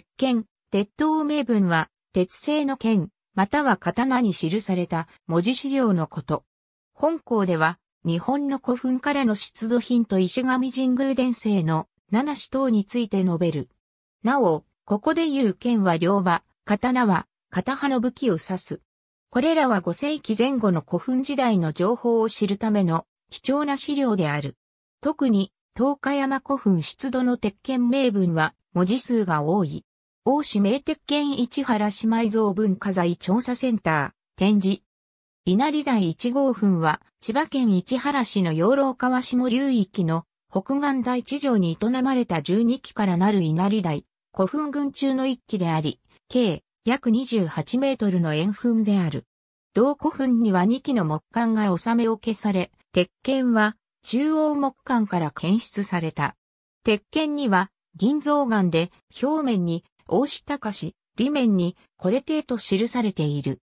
鉄剣、鉄刀名分は、鉄製の剣、または刀に記された文字資料のこと。本校では、日本の古墳からの出土品と石神神宮伝生の七子等について述べる。なお、ここで言う剣は両刃、刀は、片刃の武器を指す。これらは5世紀前後の古墳時代の情報を知るための貴重な資料である。特に東海山古墳出土の鉄剣名文は文字数が多い。大市名鉄剣市原姉妹像文化財調査センター展示。稲荷台1号墳は千葉県市原市の養老川下流域の北岸大地上に営まれた12基からなる稲荷台古墳群中の1基であり、計約28メートルの円墳である。同古墳には2基の木管が納めを消され、鉄剣は中央木管から検出された。鉄剣には銀蔵岩で表面に大志隆、裏面にこれ程と記されている。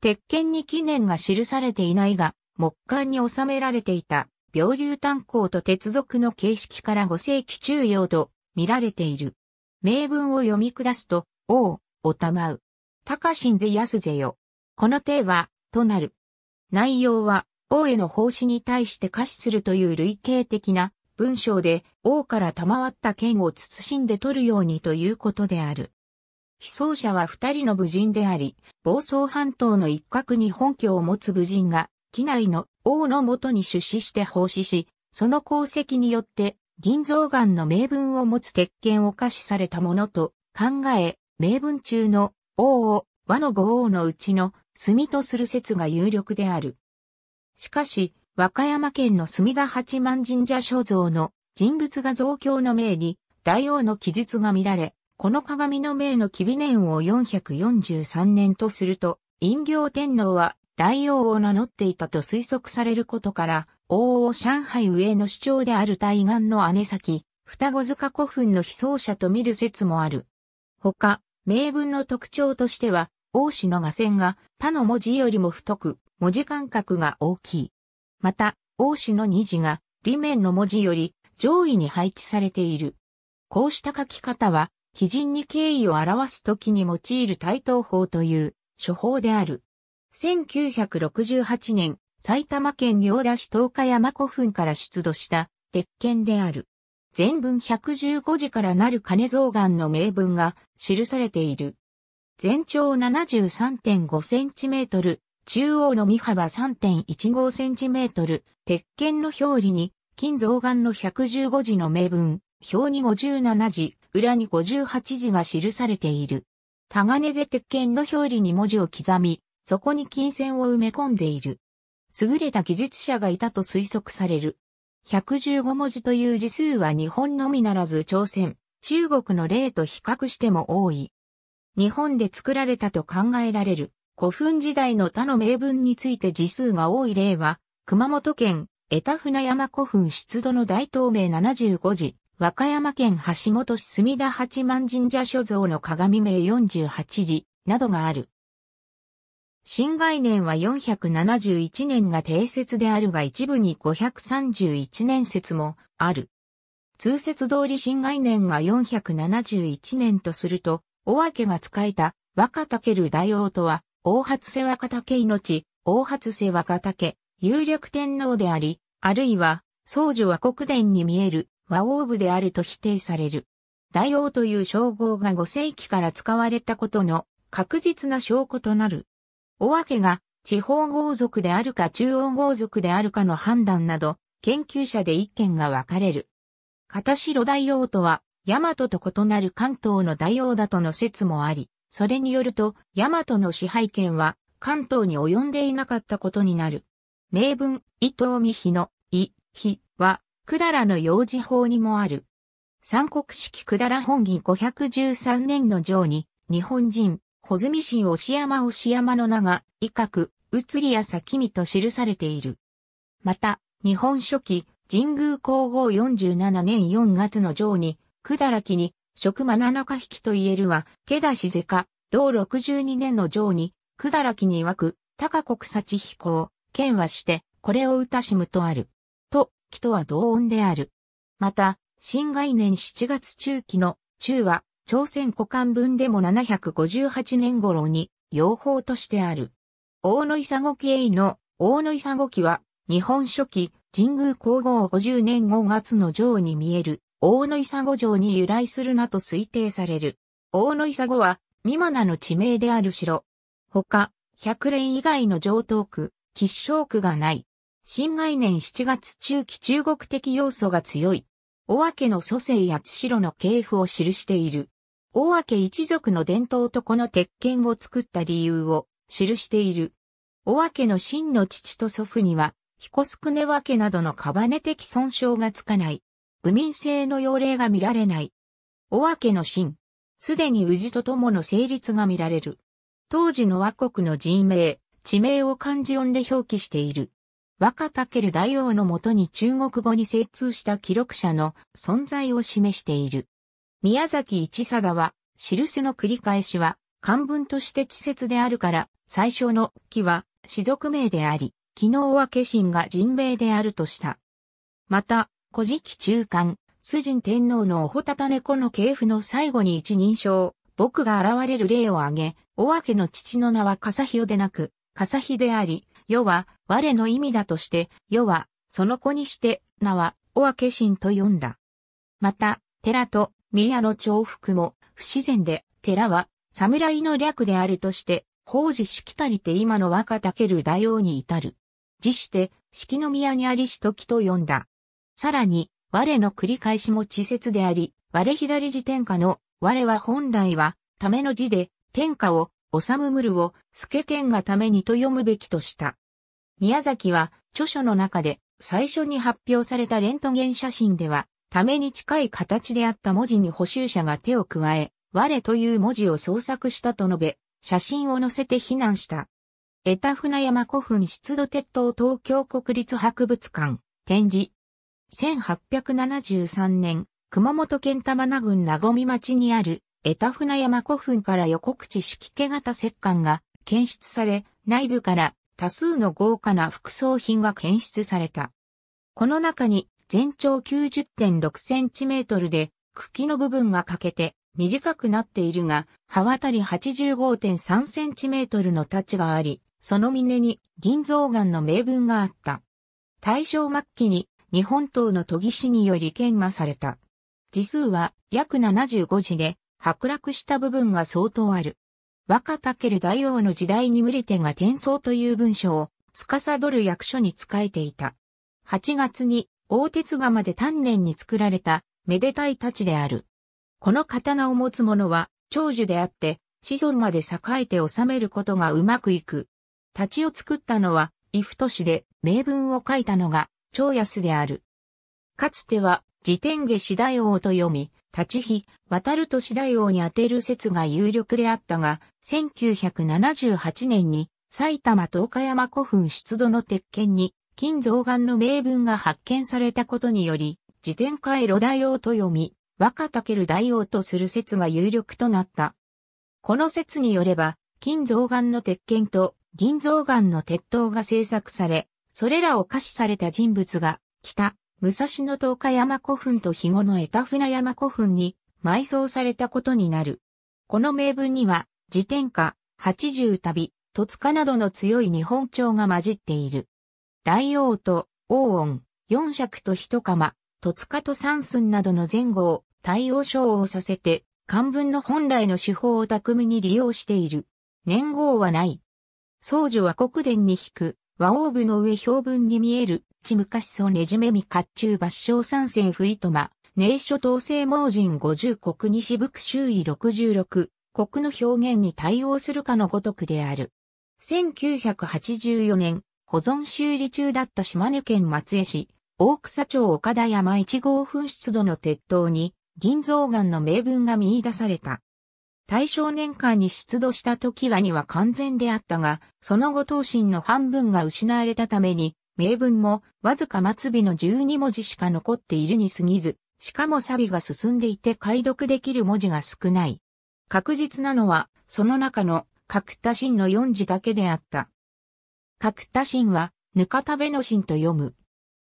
鉄剣に記念が記されていないが、木管に収められていた病流炭鉱と鉄属の形式から5世紀中央と見られている。名文を読み下すと、おう、おたまう。高しんでやすぜよ。この手は、となる。内容は、王への奉仕に対して可視するという類型的な文章で王から賜った剣を慎んで取るようにということである。被葬者は二人の武人であり、房総半島の一角に本拠を持つ武人が、機内の王のもとに出資して奉仕し、その功績によって銀蔵岩の名分を持つ鉄拳を可視されたものと考え、名分中の王を和の五王のうちの墨とする説が有力である。しかし、和歌山県の隅田八幡神社所蔵の人物画像鏡の銘に大王の記述が見られ、この鏡の銘の紀美年を443年とすると、陰行天皇は大王を名乗っていたと推測されることから、王を上海上の主張である対岸の姉崎、双子塚古墳の被葬者と見る説もある。他、名文の特徴としては、王子の画線が他の文字よりも太く、文字間隔が大きい。また、王子の虹字が、裏面の文字より上位に配置されている。こうした書き方は、基人に敬意を表すときに用いる対等法という処方である。1968年、埼玉県行田市東海山古墳から出土した鉄剣である。全文115字からなる金蔵岩の名文が記されている。全長73.5センチメートル、中央の身幅 3.15cm、鉄拳の表裏に、金造眼の115字の名文、表に57字、裏に58字が記されている。タガネで鉄拳の表裏に文字を刻み、そこに金線を埋め込んでいる。優れた技術者がいたと推測される。115文字という字数は日本のみならず朝鮮、中国の例と比較しても多い。日本で作られたと考えられる。古墳時代の他の名分について字数が多い例は、熊本県、江田船山古墳出土の大東名75字、和歌山県橋本市隅田八幡神社所蔵の鏡名48字、などがある。新概念は471年が定説であるが一部に531年説もある。通説通り新概念が471年とすると、おわけが使えた若竹る大王とは大初瀬若竹命、大初瀬若竹、有力天皇であり、あるいは、僧侶は国伝に見える和王部であると否定される。大王という称号が5世紀から使われたことの確実な証拠となる。おわけが地方豪族であるか中央豪族であるかの判断など、研究者で意見が分かれる。片城大王とは、大和と異なる関東の大王だとの説もあり、それによると、大和の支配権は関東に及んでいなかったことになる。名文、伊藤美比の、い、比は、百済の用事法にもある。三国式百済本義513年の上に、日本人、穂積神押山押山の名が、威嚇、移りや先見と記されている。また、日本初期、神宮皇后47年4月の上に、百済記に、職間七日引きと言えるは、け田しぜか、同十二年の上に、くだらきに曰く、高国幸彦行、剣はして、これを歌しむとある。と、木とは同音である。また、新概念七月中期の、中は、朝鮮古漢文でも七百五十八年頃に、用法としてある。大野佐後記営の、大野佐後記は、日本初期、神宮皇后五十年五月の上に見える、大野伊佐五城に由来するなと推定される。大野伊佐五は、三間ナの地名である城。他、百連以外の城東区、吉祥区がない。新概念7月中期中国的要素が強い。大分の蘇生や津代の系譜を記している。大分一族の伝統とこの鉄拳を作った理由を記している。大分の真の父と祖父には、彦宿根分けなどのカバネ的損傷がつかない。無民性の要例が見られない。おわけの真。すでに氏と友の成立が見られる。当時の和国の人名、地名を漢字音で表記している。若竹る大王のもとに中国語に精通した記録者の存在を示している。宮崎一貞は、記せの繰り返しは、漢文として季節であるから、最初の木は、氏族名であり、昨日は化身が人名であるとした。また、古事記中間、崇神天皇のおほたた猫の系譜の最後に一人称、僕が現れる例を挙げ、おわけの父の名は笠ひでなく、笠ひであり、世は我の意味だとして、世はその子にして名はおわけ神と呼んだ。また、寺と宮の重複も不自然で、寺は侍の略であるとして、法事しきたりて今の若たける大王に至る。辞して、式宮にありしときと呼んだ。さらに、我の繰り返しも稚拙であり、我左字天下の、我は本来は、ための字で、天下を、おさむむるを、すけけんがためにと読むべきとした。宮崎は、著書の中で、最初に発表されたレントゲン写真では、ために近い形であった文字に補修者が手を加え、我という文字を創作したと述べ、写真を載せて非難した。江田船山古墳出土鉄塔東京国立博物館、展示、1873年、熊本県玉名郡名込町にある、江田船山古墳から横口式毛型石棺が検出され、内部から多数の豪華な副葬品が検出された。この中に全長9 0 6トルで茎の部分が欠けて短くなっているが、刃渡り8 5 3トルの太刀があり、その峰に銀像岩の名文があった。大正末期に日本島の研ぎ師により研磨された。字数は約75字で、剥落した部分が相当ある。若る大王の時代に無理手が転送という文章を、司る役所に仕えていた。8月に、大鉄釜で丹念に作られた、めでたい太刀である。この刀を持つ者は、長寿であって、子孫まで栄えて治めることがうまくいく。太刀を作ったのは、伊布都市で、名文を書いたのが、長安である。かつては、自天下四大王と読み、立ち日、渡ると四大王に当てる説が有力であったが、1978年に埼玉と岡山古墳出土の鉄剣に金象眼の名文が発見されたことにより、自天回路大王と読み、若竹る大王とする説が有力となった。この説によれば、金象眼の鉄剣と銀象眼の鉄塔が制作され、それらを可視された人物が、北、武蔵野東海山古墳と肥後の江田船山古墳に埋葬されたことになる。この名文には、自転下、八十旅、戸塚などの強い日本調が混じっている。大王と、王音、四尺と一釜、戸塚と三寸などの前後を対応称をさせて、漢文の本来の手法を巧みに利用している。年号はない。僧侶は国伝に引く、和王部の上標分に見える、地昔祖ねじめみ甲冑抜章三線不意とま、名所統制盲人五十国西部区周囲六十六、国の表現に対応するかのごとくである。1984年、保存修理中だった島根県松江市、大草町岡田山一号噴出土の鉄塔に、銀蔵岩の名分が見出された。対象年間に出土した時はには完全であったが、その後答申の半分が失われたために、名文もわずか末尾の12文字しか残っているに過ぎず、しかもサビが進んでいて解読できる文字が少ない。確実なのは、その中の角田神の4字だけであった。角田神は、ぬかたべの神と読む。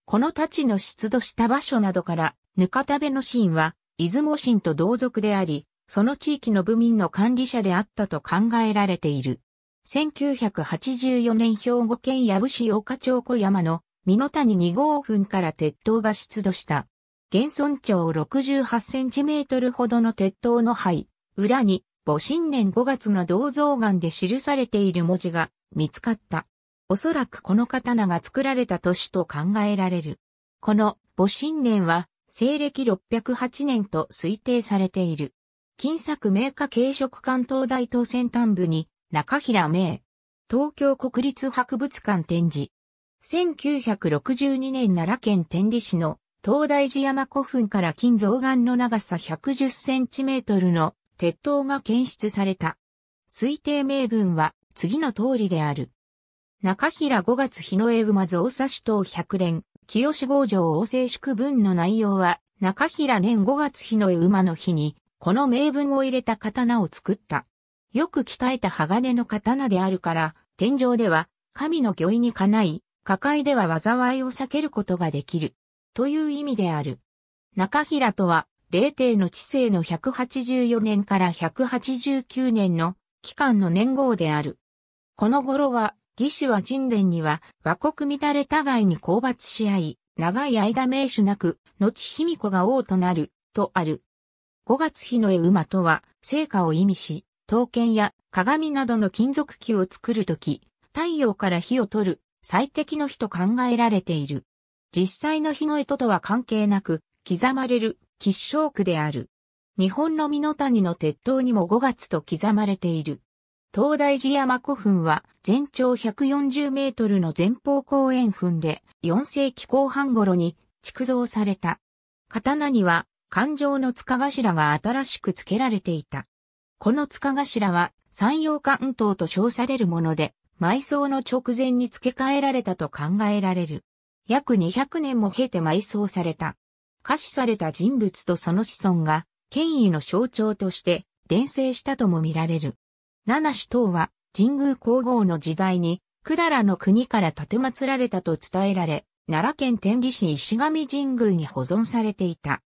この太刀の出土した場所などから、ぬかたべの神は、出雲神と同族であり、その地域の部民の管理者であったと考えられている。1984年兵庫県矢部市岡町小山の美濃谷2号墳から鉄塔が出土した。現存長68センチメートルほどの鉄塔の灰、裏に、母新年5月の銅像岩で記されている文字が見つかった。おそらくこの刀が作られた年と考えられる。この母新年は西暦608年と推定されている。金作名家軽食館東大東先端部に、中平名。東京国立博物館展示。1962年奈良県天理市の東大寺山古墳から金象岩の長さ110センチメートルの鉄塔が検出された。推定名分は次の通りである。中平5月日の絵馬造作主等百連、清志号城王政宿文の内容は、中平年5月日の絵馬の日に、この名文を入れた刀を作った。よく鍛えた鋼の刀であるから、天井では神の御意にかない、下界では災いを避けることができる。という意味である。中平とは、霊帝の治世の184年から189年の期間の年号である。この頃は、義手は神殿には和国乱れ互いに交罰し合い、長い間名手なく、後卑弥呼が王となる、とある。5月日の絵馬とは、成果を意味し、刀剣や鏡などの金属器を作るとき、太陽から火を取る、最適の日と考えられている。実際の日の絵ととは関係なく、刻まれる、吉祥区である。日本の美濃谷の鉄塔にも5月と刻まれている。東大寺山古墳は全長140メートルの前方公園墳で4世紀後半頃に築造された。刀には環状の塚頭が新しく付けられていた。この塚頭は山陽関東と称されるもので、埋葬の直前に付け替えられたと考えられる。約200年も経て埋葬された。可視された人物とその子孫が、権威の象徴として伝承したとも見られる。七子等は神宮皇后の時代に、百済の国から建て祀られたと伝えられ、奈良県天理市石上神宮に保存されていた。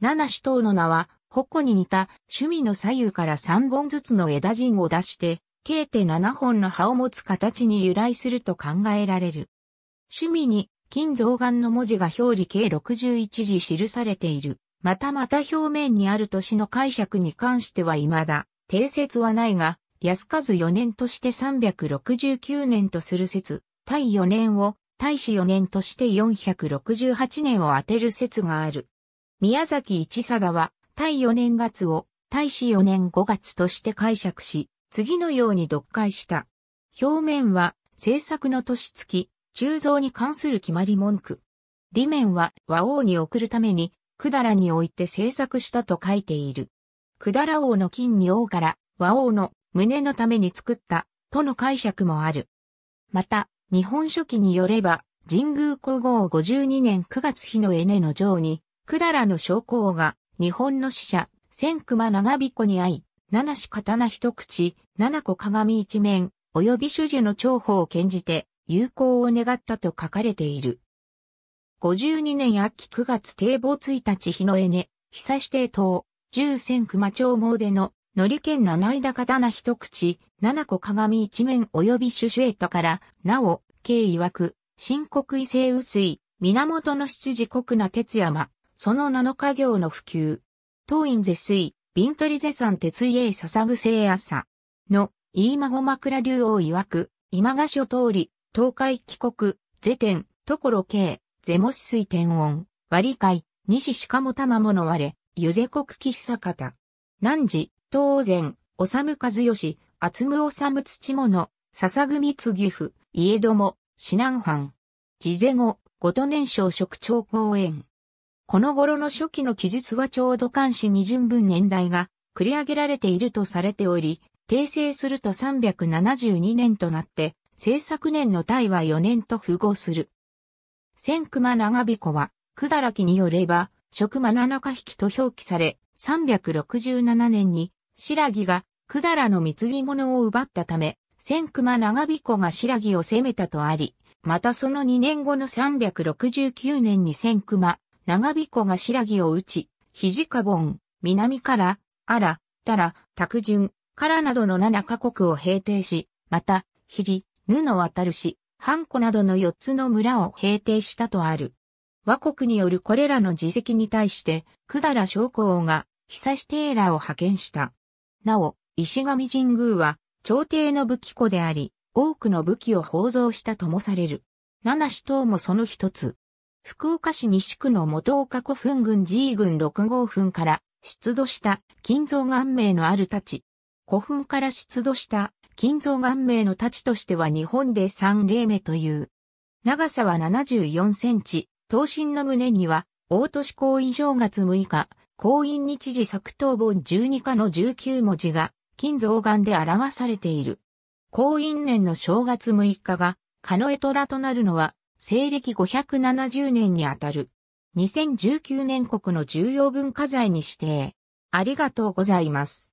七子等の名は、矛に似た趣味の左右から三本ずつの枝陣を出して、計て七本の葉を持つ形に由来すると考えられる。趣味に金増眼の文字が表裏計61字記されている。またまた表面にある年の解釈に関しては未だ定説はないが、安数4年として369年とする説、対4年を、対し4年として468年を当てる説がある。宮崎一貞は、対4年月を、対し4年5月として解釈し、次のように読解した。表面は、制作の年月、鋳造に関する決まり文句。裏面は、和王に送るために、百済において制作したと書いている。百済王の金に王から、和王の胸のために作った、との解釈もある。また、日本書紀によれば、神宮皇后52年9月日のエネの城に、百済の将校が、日本の使者、千熊長彦に会い、七子刀一口、七子鏡一面、及び主樹の重宝を献じて、友好を願ったと書かれている。五十二年秋9月堤防一日日のえね、久し定等、十千熊町詣での、のり県七枝刀一口、七子鏡一面及び主樹へとから、なお、慶曰く、新国異性薄い、源の七時国な鉄山、その7日行の普及。当院是水、ビントリゼ山鉄家捧ぐ聖朝の、飯孫枕竜王曰く、今が所通り、東海帰国、是天、所慶、是もし水天音、割り会、西しかもも物割れ、ゆぜ国記久方。何時、当然、よ和義、厚むむ土物、笹組津岐阜、家ども、指南藩。事前後、ごと年少職長公園。この頃の初期の記述はちょうど漢詩二巡分年代が繰り上げられているとされており、訂正すると372年となって、制作年の大は4年と符合する。千熊長彦は、くだらきによれば、職間七日引きと表記され、367年に、白木が、くだらの貢ぎ物を奪ったため、千熊長彦が白木を攻めたとあり、またその2年後の369年に千熊長彦が白木を打ち、肘かぼん、南から、あら、たら、卓順、からなどの7カ国を平定し、また、ひり、ぬの渡るし、ハンコなどの4つの村を平定したとある。和国によるこれらの自責に対して、百済将校が、久しテーラーを派遣した。なお、石上神宮は、朝廷の武器庫であり、多くの武器を宝蔵したともされる。七子等もその一つ。福岡市西区の元岡古墳群 G 群6号墳から出土した金蔵岩名のある太刀。古墳から出土した金蔵岩名の太刀としては日本で3例目という。長さは74センチ、刀身の胸には、大都市公印正月6日、公印日時作刀本12課の19文字が、金蔵岩で表されている。公印年の正月6日が、カノエトラとなるのは、西暦570年にあたる。2019年国の重要文化財に指定。ありがとうございます。